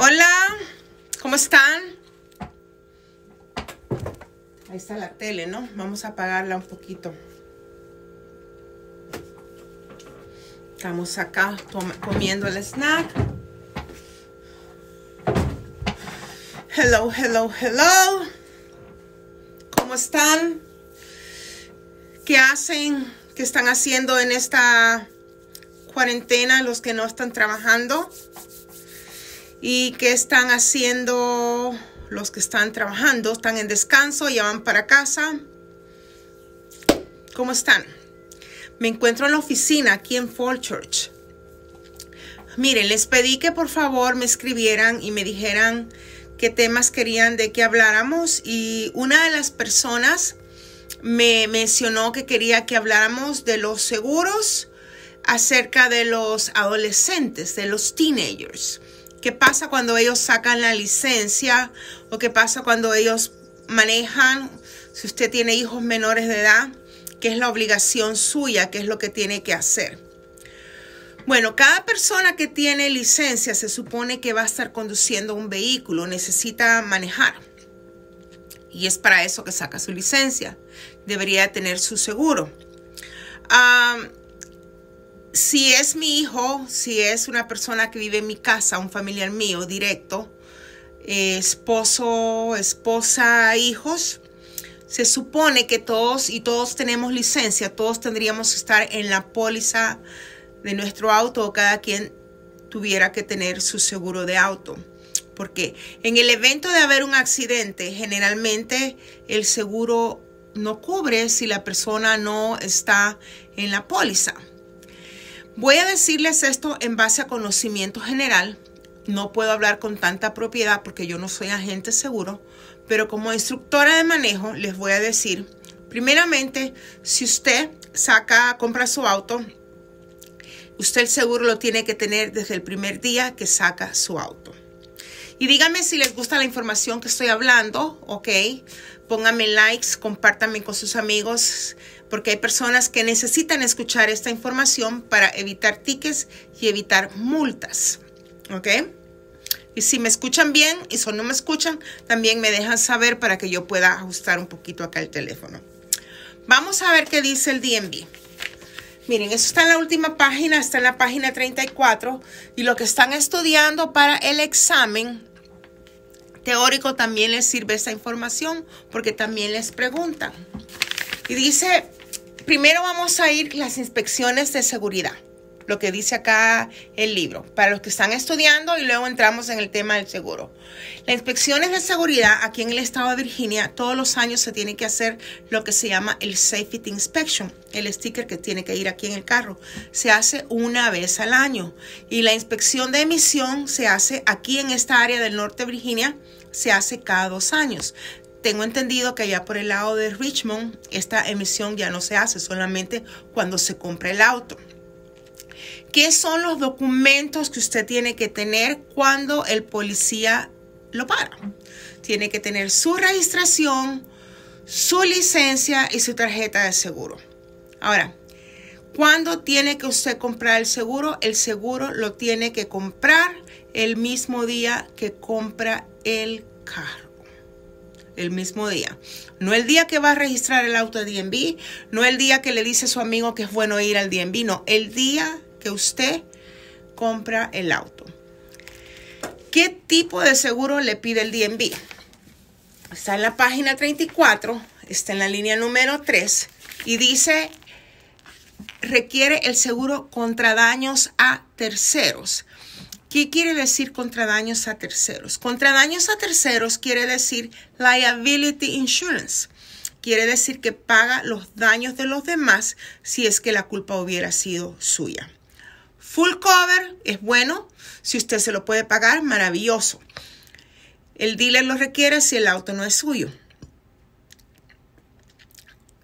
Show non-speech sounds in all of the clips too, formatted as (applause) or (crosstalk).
Hola, ¿cómo están? Ahí está la tele, ¿no? Vamos a apagarla un poquito. Estamos acá comiendo el snack. Hello, hello, hello. ¿Cómo están? ¿Qué hacen? ¿Qué están haciendo en esta cuarentena los que no están trabajando? ¿Y qué están haciendo los que están trabajando? ¿Están en descanso? ¿Ya van para casa? ¿Cómo están? Me encuentro en la oficina aquí en fall church Miren, les pedí que por favor me escribieran y me dijeran qué temas querían de que habláramos y una de las personas me mencionó que quería que habláramos de los seguros acerca de los adolescentes, de los teenagers. ¿Qué pasa cuando ellos sacan la licencia? ¿O qué pasa cuando ellos manejan? Si usted tiene hijos menores de edad, ¿qué es la obligación suya? ¿Qué es lo que tiene que hacer? Bueno, cada persona que tiene licencia se supone que va a estar conduciendo un vehículo, necesita manejar. Y es para eso que saca su licencia. Debería tener su seguro. Ah, si es mi hijo, si es una persona que vive en mi casa, un familiar mío directo, eh, esposo, esposa, hijos, se supone que todos y todos tenemos licencia, todos tendríamos que estar en la póliza de nuestro auto o cada quien tuviera que tener su seguro de auto. Porque en el evento de haber un accidente, generalmente el seguro no cubre si la persona no está en la póliza. Voy a decirles esto en base a conocimiento general. No puedo hablar con tanta propiedad porque yo no soy agente seguro, pero como instructora de manejo les voy a decir, primeramente, si usted saca, compra su auto, usted el seguro lo tiene que tener desde el primer día que saca su auto. Y díganme si les gusta la información que estoy hablando, ¿ok? Pónganme likes, compártanme con sus amigos porque hay personas que necesitan escuchar esta información para evitar tickets y evitar multas. ¿Ok? Y si me escuchan bien y si no me escuchan, también me dejan saber para que yo pueda ajustar un poquito acá el teléfono. Vamos a ver qué dice el DMV. Miren, eso está en la última página, está en la página 34. Y lo que están estudiando para el examen teórico también les sirve esta información porque también les preguntan. Y dice primero vamos a ir las inspecciones de seguridad, lo que dice acá el libro, para los que están estudiando y luego entramos en el tema del seguro. Las inspecciones de seguridad aquí en el estado de Virginia, todos los años se tiene que hacer lo que se llama el Safety Inspection, el sticker que tiene que ir aquí en el carro. Se hace una vez al año y la inspección de emisión se hace aquí en esta área del norte de Virginia se hace cada dos años. Tengo entendido que allá por el lado de Richmond esta emisión ya no se hace, solamente cuando se compra el auto. ¿Qué son los documentos que usted tiene que tener cuando el policía lo para? Tiene que tener su registración, su licencia y su tarjeta de seguro. Ahora, ¿cuándo tiene que usted comprar el seguro? El seguro lo tiene que comprar el mismo día que compra el carro el mismo día. No el día que va a registrar el auto de DMV, no el día que le dice a su amigo que es bueno ir al DMV, no, el día que usted compra el auto. ¿Qué tipo de seguro le pide el DMV? Está en la página 34, está en la línea número 3 y dice requiere el seguro contra daños a terceros. ¿Qué quiere decir contra daños a terceros? Contra daños a terceros quiere decir liability insurance. Quiere decir que paga los daños de los demás si es que la culpa hubiera sido suya. Full cover es bueno. Si usted se lo puede pagar, maravilloso. El dealer lo requiere si el auto no es suyo.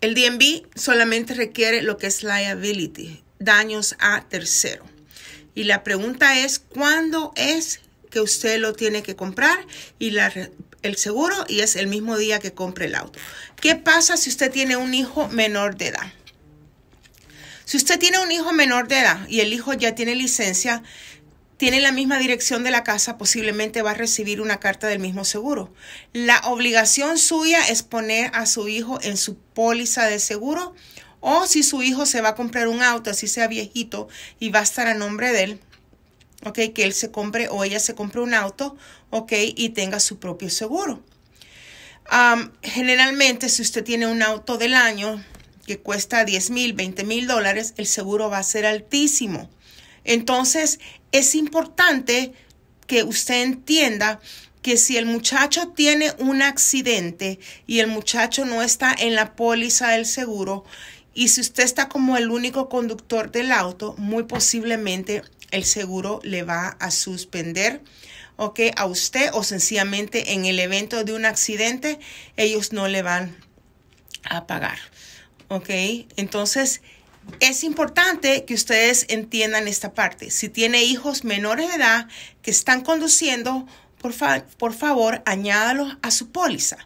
El DMV solamente requiere lo que es liability, daños a tercero. Y la pregunta es, ¿cuándo es que usted lo tiene que comprar? Y el seguro y es el mismo día que compre el auto. ¿Qué pasa si usted tiene un hijo menor de edad? Si usted tiene un hijo menor de edad y el hijo ya tiene licencia, tiene la misma dirección de la casa, posiblemente va a recibir una carta del mismo seguro. La obligación suya es poner a su hijo en su póliza de seguro o si su hijo se va a comprar un auto, así sea viejito, y va a estar a nombre de él, ¿ok? Que él se compre o ella se compre un auto, ¿ok? Y tenga su propio seguro. generalmente, si usted tiene un auto del año que cuesta 10 mil, 20 mil dólares, el seguro va a ser altísimo. Entonces, es importante que usted entienda que si el muchacho tiene un accidente y el muchacho no está en la póliza del seguro y si usted está como el único conductor del auto, muy posiblemente el seguro le va a suspender ¿ok? a usted o sencillamente en el evento de un accidente ellos no le van a pagar. ¿ok? Entonces es importante que ustedes entiendan esta parte. Si tiene hijos menores de edad que están conduciendo por, favor añádalo a su póliza.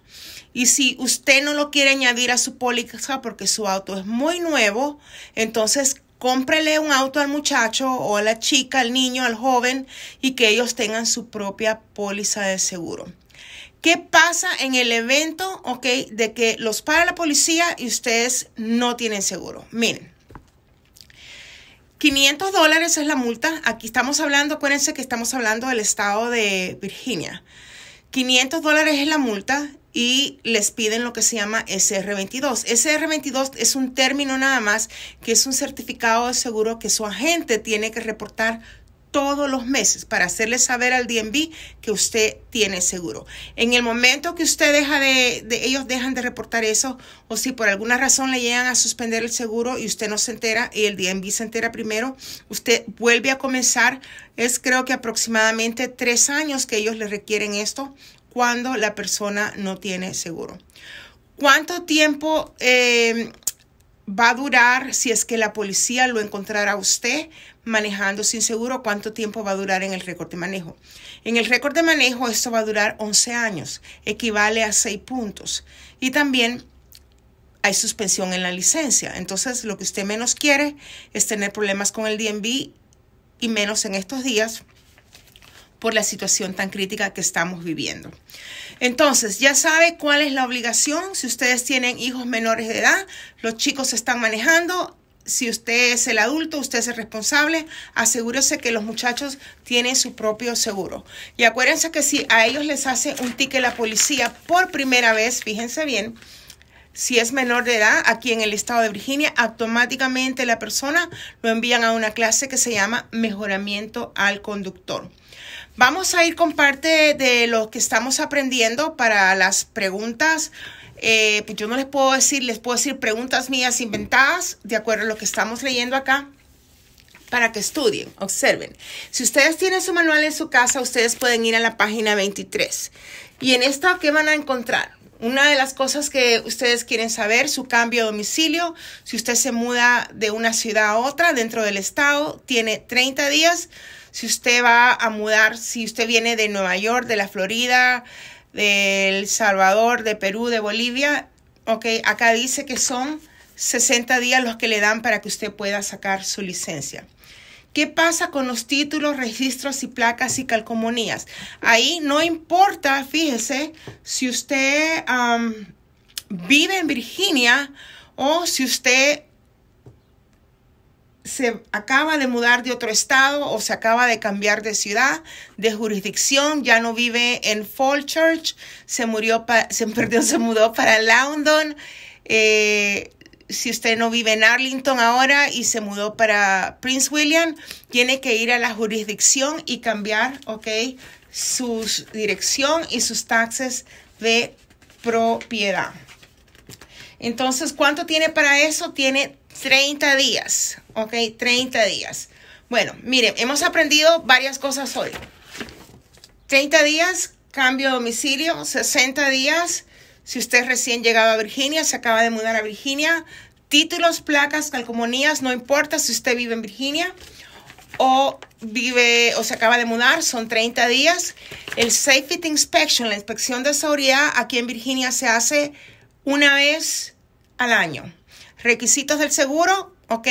Y si usted no lo quiere añadir a su póliza porque su auto es muy nuevo, entonces cómprele un auto al muchacho o a la chica, al niño, al joven y que ellos tengan su propia póliza de seguro. ¿Qué pasa en el evento, ok, de que los para la policía y ustedes no tienen seguro? Miren, 500 dólares es la multa. Aquí estamos hablando, acuérdense que estamos hablando del estado de Virginia. 500 dólares es la multa y les piden lo que se llama SR22. SR22 es un término nada más que es un certificado de seguro que su agente tiene que reportar todos los meses para hacerle saber al DNB que usted tiene seguro. En el momento que usted deja de, ellos dejan de reportar eso o si por alguna razón le llegan a suspender el seguro y usted no se entera y el DNB se entera primero, usted vuelve a comenzar. Es creo que aproximadamente tres años que ellos le requieren esto cuando la persona no tiene seguro. ¿Cuánto tiempo eh, va a durar si es que la policía lo encontrará a usted manejando sin seguro, cuánto tiempo va a durar en el récord de manejo. En el récord de manejo esto va a durar 11 años, equivale a 6 puntos. Y también hay suspensión en la licencia. Entonces, lo que usted menos quiere es tener problemas con el DMV y menos en estos días por la situación tan crítica que estamos viviendo. Entonces, ya sabe cuál es la obligación. Si ustedes tienen hijos menores de edad, los chicos están manejando, si usted es el adulto, usted es el responsable, asegúrese que los muchachos tienen su propio seguro. Y acuérdense que si a ellos les hace un ticket la policía por primera vez, fíjense bien, si es menor de edad, aquí en el estado de Virginia, automáticamente la persona lo envían a una clase que se llama mejoramiento al conductor. Vamos a ir con parte de lo que estamos aprendiendo para las preguntas eh, pues yo no les puedo decir, les puedo decir preguntas mías inventadas, de acuerdo a lo que estamos leyendo acá, para que estudien, observen. Si ustedes tienen su manual en su casa, ustedes pueden ir a la página 23. Y en esta, ¿qué van a encontrar? Una de las cosas que ustedes quieren saber, su cambio de domicilio, si usted se muda de una ciudad a otra dentro del estado, tiene 30 días. Si usted va a mudar, si usted viene de Nueva York, de la Florida, de El Salvador, de Perú, de Bolivia, ok, acá dice que son 60 días los que le dan para que usted pueda sacar su licencia. ¿Qué pasa con los títulos, registros y placas y calcomanías? Ahí no importa, fíjese, si usted vive en Virginia o si usted se acaba de mudar de otro estado o se acaba de cambiar de ciudad, de jurisdicción, ya no vive en Church. se murió, se, (laughs) perdió, se mudó para London. Eh, si usted no vive en Arlington ahora y se mudó para Prince William, tiene que ir a la jurisdicción y cambiar, ¿ok? Su dirección y sus taxes de propiedad. Entonces, ¿cuánto tiene para eso? Tiene 30 días, ¿ok? 30 días. Bueno, miren, hemos aprendido varias cosas hoy. 30 días, cambio de domicilio, 60 días, si usted recién llegado a Virginia, se acaba de mudar a Virginia, títulos, placas, calcomanías, no importa si usted vive en Virginia o vive o se acaba de mudar, son 30 días. El Safety Inspection, la inspección de seguridad aquí en Virginia se hace una vez al año. Requisitos del seguro, ¿ok?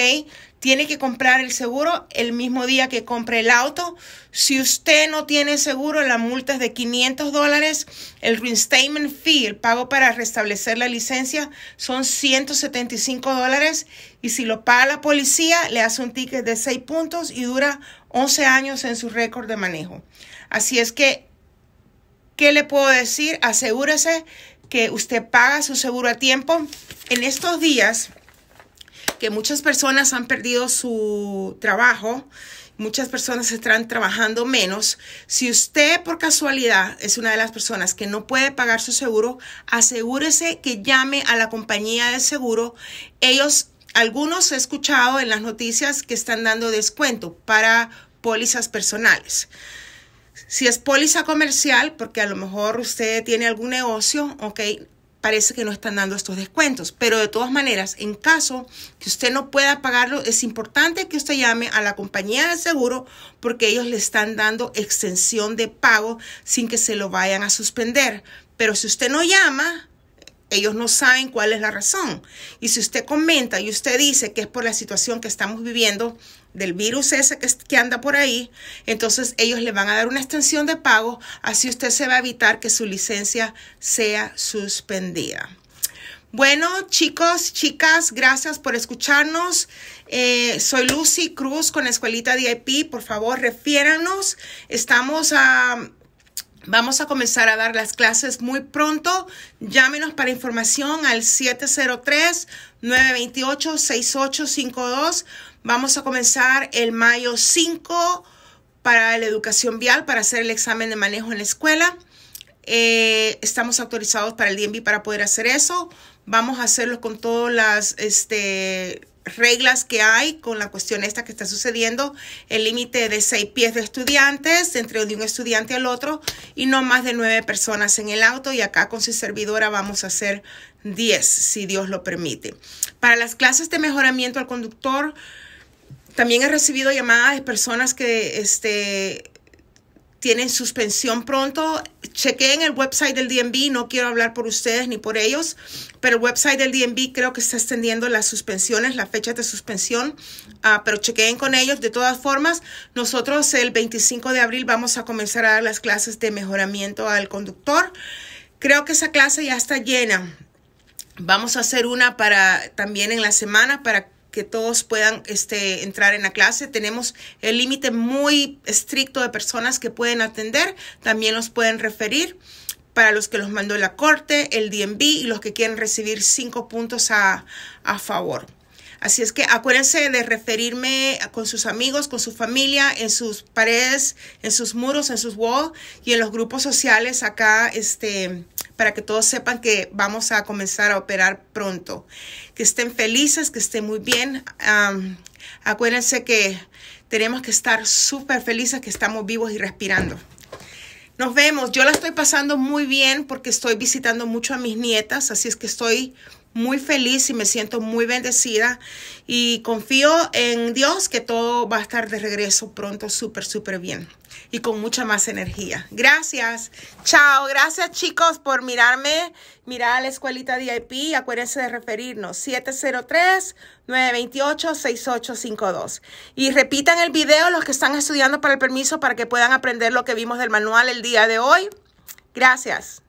Tiene que comprar el seguro el mismo día que compre el auto. Si usted no tiene seguro, la multa es de 500 dólares. El reinstatement fee, pago para restablecer la licencia, son 175 dólares. Y si lo paga la policía, le hace un ticket de 6 puntos y dura 11 años en su récord de manejo. Así es que, ¿qué le puedo decir? Asegúrese que usted paga su seguro a tiempo. En estos días que muchas personas han perdido su trabajo, muchas personas están trabajando menos. Si usted por casualidad es una de las personas que no puede pagar su seguro, asegúrese que llame a la compañía de seguro. Ellos, algunos he escuchado en las noticias que están dando descuento para pólizas personales. Si es póliza comercial, porque a lo mejor usted tiene algún negocio, ok, parece que no están dando estos descuentos. Pero de todas maneras, en caso que usted no pueda pagarlo, es importante que usted llame a la compañía de seguro porque ellos le están dando extensión de pago sin que se lo vayan a suspender. Pero si usted no llama, ellos no saben cuál es la razón. Y si usted comenta y usted dice que es por la situación que estamos viviendo, del virus ese que, anda por ahí, entonces ellos le van a dar una extensión de pago, así usted se va a evitar que su licencia sea suspendida. Bueno, chicos, chicas, gracias por escucharnos. Eh, soy Lucy Cruz con Escuelita DIP. Por favor, refiéranos. Estamos a Vamos a comenzar a dar las clases muy pronto. Llámenos para información al 703-928-6852. Vamos a comenzar el mayo 5 para la educación vial, para hacer el examen de manejo en la escuela. Eh, estamos autorizados para el DMV para poder hacer eso. Vamos a hacerlo con todas las, este, reglas que hay con la cuestión esta que está sucediendo, el límite de seis pies de estudiantes entre de un estudiante al otro y no más de nueve personas en el auto y acá con su servidora vamos a hacer diez, si Dios lo permite. Para las clases de mejoramiento al conductor, también he recibido llamadas de personas que este, tienen suspensión pronto. Chequeen el website del DMV, no quiero hablar por ustedes ni por ellos, pero el website del DMV creo que está extendiendo las suspensiones, las fechas de suspensión, ah, pero chequeen con ellos. De todas formas, nosotros el 25 de abril vamos a comenzar a dar las clases de mejoramiento al conductor. Creo que esa clase ya está llena. Vamos a hacer una para también en la semana para que todos puedan este, entrar en la clase. Tenemos el límite muy estricto de personas que pueden atender, también los pueden referir para los que los mandó la corte, el DNB y los que quieren recibir cinco puntos a favor. Así es que acuérdense de referirme con sus amigos, con su familia, en sus paredes, en sus muros, en sus walls y en los grupos sociales acá, este, para que todos sepan que vamos a comenzar a operar pronto. Que estén felices, que estén muy bien. acuérdense que tenemos que estar súper felices que estamos vivos y respirando. Nos vemos. Yo la estoy pasando muy bien porque estoy visitando mucho a mis nietas, así es que estoy muy feliz y me siento muy bendecida y confío en Dios que todo va a estar de regreso pronto súper, súper bien y con mucha más energía. Gracias. Chao. Gracias chicos por mirarme. Mirar a la escuelita DIP. Acuérdense de referirnos. 703-928-6852. Y repitan el video los que están estudiando para el permiso para que puedan aprender lo que vimos del manual el día de hoy. Gracias.